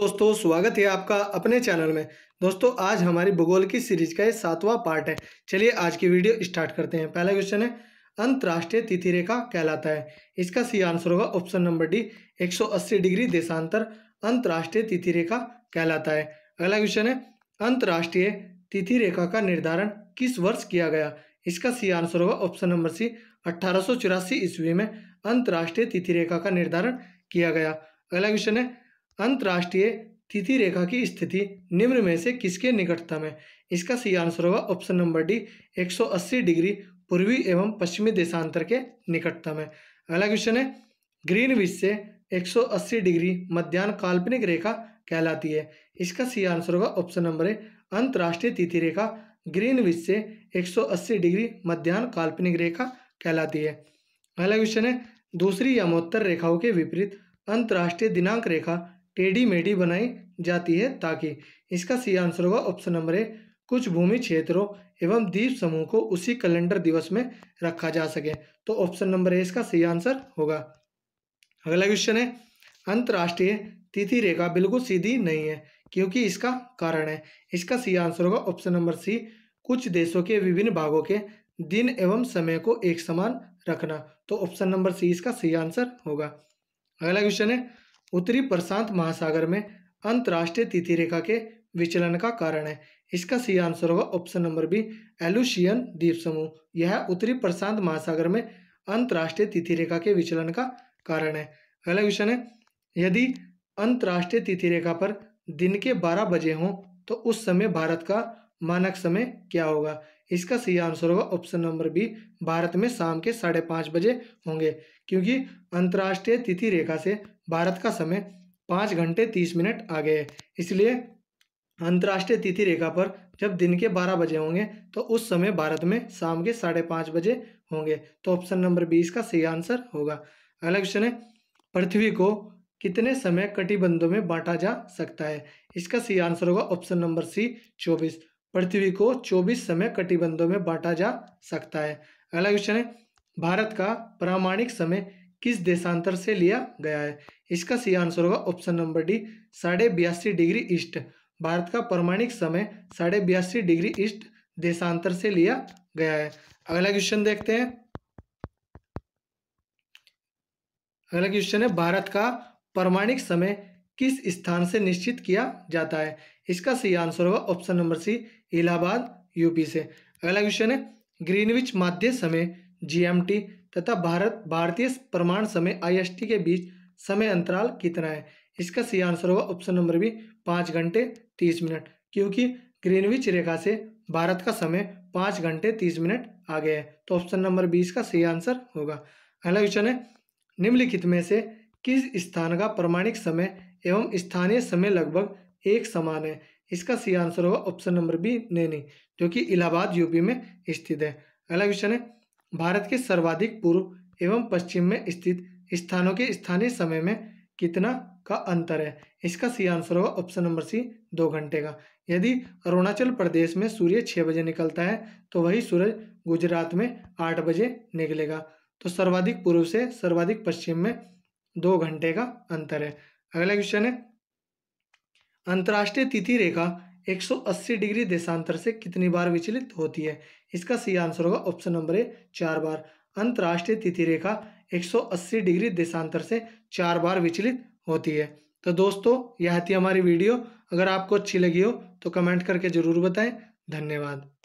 दोस्तों स्वागत है आपका अपने चैनल में दोस्तों आज हमारी भूगोल की सीरीज का ये सातवां पार्ट है चलिए आज की वीडियो स्टार्ट करते हैं पहला क्वेश्चन है अंतर्राष्ट्रीय तिथि रेखा कहलाता है इसका सी आंसर होगा ऑप्शन नंबर डी 180 डिग्री देशांतर अंतर्राष्ट्रीय तिथि रेखा कहलाता है अगला क्वेश्चन है अंतर्राष्ट्रीय तिथि रेखा का निर्धारण किस वर्ष किया गया इसका सी आंसर होगा ऑप्शन नंबर सी अट्ठारह ईस्वी में अंतर्राष्ट्रीय तिथि रेखा का निर्धारण किया गया अगला क्वेश्चन है अंतर्राष्ट्रीय तिथि रेखा की स्थिति निम्न में से किसके निकटतम है इसका सही आंसर होगा ऑप्शन नंबर डी 180 डिग्री पूर्वी एवं पश्चिमी देशांतर के निकटतम है अगला क्वेश्चन है विच से 180 डिग्री मध्यान्ह काल्पनिक रेखा कहलाती है इसका सही आंसर होगा ऑप्शन नंबर ए अंतर्राष्ट्रीय तिथि रेखा ग्रीनविच से एक डिग्री मध्यान्ह काल्पनिक रेखा कहलाती है अगला क्वेश्चन है दूसरी यमोत्तर रेखाओं के विपरीत अंतर्राष्ट्रीय दिनांक रेखा टेढ़ी मेढ़ी बनाई जाती है ताकि इसका सी आंसर होगा ऑप्शन नंबर ए कुछ भूमि क्षेत्रों एवं द्वीप समूह को उसी कैलेंडर दिवस में रखा जा सके तो ऑप्शन नंबर ए इसका सही आंसर होगा अगला क्वेश्चन है अंतर्राष्ट्रीय तिथि रेखा बिल्कुल सीधी नहीं है क्योंकि इसका कारण है इसका सही आंसर होगा ऑप्शन नंबर सी कुछ देशों के विभिन्न भागों के दिन एवं समय को एक समान रखना तो ऑप्शन नंबर सी इसका सही आंसर होगा अगला क्वेश्चन है उत्तरी प्रशांत महासागर में अंतर्राष्ट्रीय तिथि रेखा के विचलन का कारण है इसका सही आंसर होगा ऑप्शन नंबर बी एलुशियन द्वीप समूह यह उत्तरी प्रशांत महासागर में अंतर्राष्ट्रीय तिथि रेखा के विचलन का कारण है अगला क्वेश्चन है यदि अंतर्राष्ट्रीय तिथि रेखा पर दिन के 12 बजे हों तो उस समय भारत का मानक समय क्या होगा इसका सही आंसर होगा ऑप्शन नंबर बी भारत में शाम के साढ़े पाँच बजे होंगे क्योंकि अंतर्राष्ट्रीय तिथि रेखा से भारत का समय पाँच घंटे तीस मिनट आगे है इसलिए अंतर्राष्ट्रीय तिथि रेखा पर जब दिन के बारह बजे होंगे तो उस समय भारत में शाम के साढ़े पाँच बजे होंगे तो ऑप्शन नंबर बीस का सही आंसर होगा अगला क्वेश्चन है पृथ्वी को कितने समय कटिबंधों में बांटा जा सकता है इसका सही आंसर होगा ऑप्शन नंबर सी चौबीस पृथ्वी को चौबीस समय कटिबंधों में बांटा जा सकता है अगला क्वेश्चन है भारत का प्रामाणिक समय किस देशांतर से लिया गया है इसका सही आंसर होगा ऑप्शन नंबर डी साढ़े बयासी डिग्री ईस्ट भारत का प्रमाणिक समय साढ़े बयासी डिग्री ईस्ट देशांतर से लिया गया है अगला क्वेश्चन देखते हैं अगला क्वेश्चन है भारत का प्रमाणिक समय किस स्थान से निश्चित किया जाता है इसका सही आंसर होगा option number C Allahabad UP से अगला क्वेश्चन है ग्रीनविच माध्य समय जीएमटी तथा भारत भारतीय प्रमाण समय आईएसटी के बीच समय अंतराल कितना है इसका सही आंसर होगा ऑप्शन नंबर बी पाँच घंटे तीस मिनट क्योंकि ग्रीनविच रेखा से भारत का समय पाँच घंटे तीस मिनट आ गया है तो ऑप्शन नंबर बीस का सही आंसर होगा अगला क्वेश्चन है निम्नलिखित में से किस स्थान का प्रमाणिक समय एवं स्थानीय समय लगभग एक समान है इसका सही आंसर होगा ऑप्शन नंबर बी नैनी जो कि इलाहाबाद यूपी में स्थित है अगला क्वेश्चन है भारत के सर्वाधिक पूर्व एवं पश्चिम में स्थित स्थानों के स्थानीय समय में कितना का अंतर है इसका सी आंसर होगा ऑप्शन नंबर सी दो घंटे का यदि अरुणाचल प्रदेश में सूर्य छः बजे निकलता है तो वही सूरज गुजरात में आठ बजे निकलेगा तो सर्वाधिक पूर्व से सर्वाधिक पश्चिम में दो घंटे का अंतर है अगला क्वेश्चन है अंतर्राष्ट्रीय तिथि रेखा 180 डिग्री देशांतर से कितनी बार विचलित होती है इसका सही आंसर होगा ऑप्शन नंबर ए चार बार अंतर्राष्ट्रीय तिथि रेखा 180 डिग्री देशांतर से चार बार विचलित होती है तो दोस्तों यह थी हमारी वीडियो अगर आपको अच्छी लगी हो तो कमेंट करके ज़रूर बताएं धन्यवाद